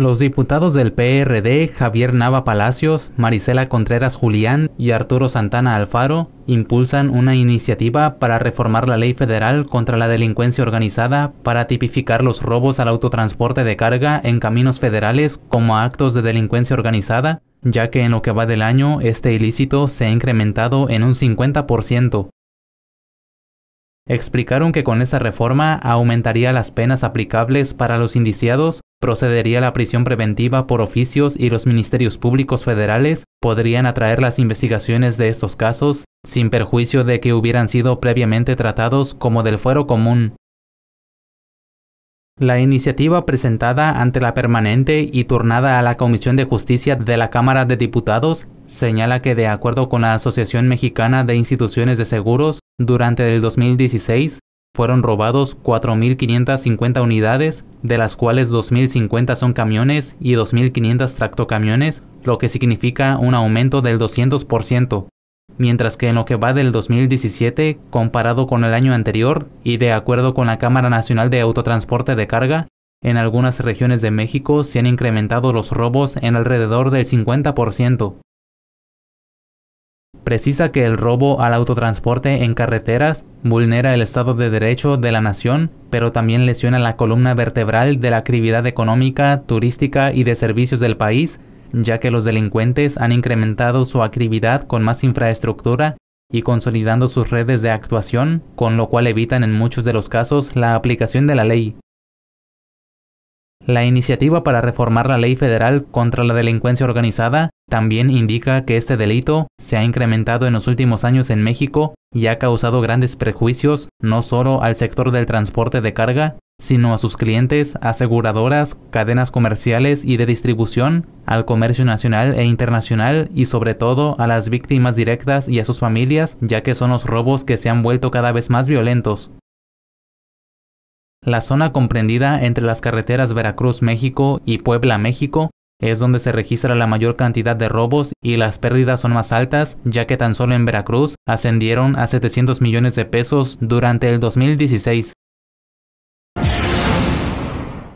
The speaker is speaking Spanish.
Los diputados del PRD, Javier Nava Palacios, Marisela Contreras Julián y Arturo Santana Alfaro, impulsan una iniciativa para reformar la ley federal contra la delincuencia organizada para tipificar los robos al autotransporte de carga en caminos federales como actos de delincuencia organizada, ya que en lo que va del año este ilícito se ha incrementado en un 50% explicaron que con esa reforma aumentaría las penas aplicables para los indiciados procedería la prisión preventiva por oficios y los ministerios públicos federales podrían atraer las investigaciones de estos casos, sin perjuicio de que hubieran sido previamente tratados como del fuero común. La iniciativa presentada ante la permanente y turnada a la Comisión de Justicia de la Cámara de Diputados señala que de acuerdo con la Asociación Mexicana de Instituciones de Seguros, durante el 2016 fueron robados 4.550 unidades, de las cuales 2.050 son camiones y 2.500 tractocamiones, lo que significa un aumento del 200%, mientras que en lo que va del 2017, comparado con el año anterior, y de acuerdo con la Cámara Nacional de Autotransporte de Carga, en algunas regiones de México se han incrementado los robos en alrededor del 50% precisa que el robo al autotransporte en carreteras vulnera el Estado de Derecho de la nación, pero también lesiona la columna vertebral de la actividad económica, turística y de servicios del país, ya que los delincuentes han incrementado su actividad con más infraestructura y consolidando sus redes de actuación, con lo cual evitan en muchos de los casos la aplicación de la ley. La iniciativa para reformar la ley federal contra la delincuencia organizada también indica que este delito se ha incrementado en los últimos años en México y ha causado grandes perjuicios no solo al sector del transporte de carga, sino a sus clientes, aseguradoras, cadenas comerciales y de distribución, al comercio nacional e internacional y sobre todo a las víctimas directas y a sus familias, ya que son los robos que se han vuelto cada vez más violentos. La zona comprendida entre las carreteras Veracruz-México y Puebla-México es donde se registra la mayor cantidad de robos y las pérdidas son más altas, ya que tan solo en Veracruz ascendieron a 700 millones de pesos durante el 2016.